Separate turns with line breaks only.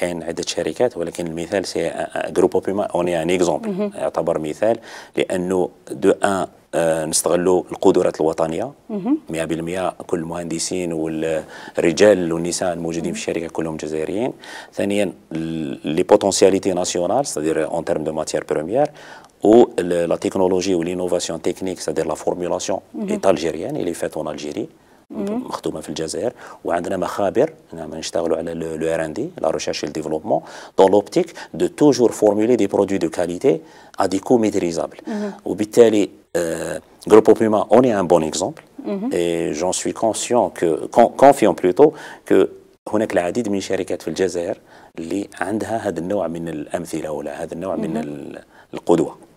كان عدة شركات ولكن المثال سي جروبو اوبيما اوني ان اكزومبل يعتبر مثال لانه دو ان نستغلوا القدرات الوطنيه 100% كل المهندسين والرجال والنساء الموجودين في الشركه كلهم جزائريين ثانيا لي بوتونسياليتي ناسيونال سادير اون تيرم دو ماتيير بروميير و لا تكنولوجي لينوفاسيون تكنيك سادير لا فورمولاسيون ايت الجيريان اللي فات اون الجيري
مخدومه
في الجزائر وعندنا مخابر نشتغلوا على لو ار ان دي لا ريشيرش ديفلوبمون دون لوبتيك دو توجور فورمولي دي برودوي دو كاليتي ا دي كو ميتريزابل وبالتالي جروب بوما اون ان بون اكزومبل exemple mhm. et j'en suis conscient كو confiant plutôt هناك العديد من الشركات في الجزائر اللي عندها هذا النوع من الامثله ولا هذا النوع من القدوه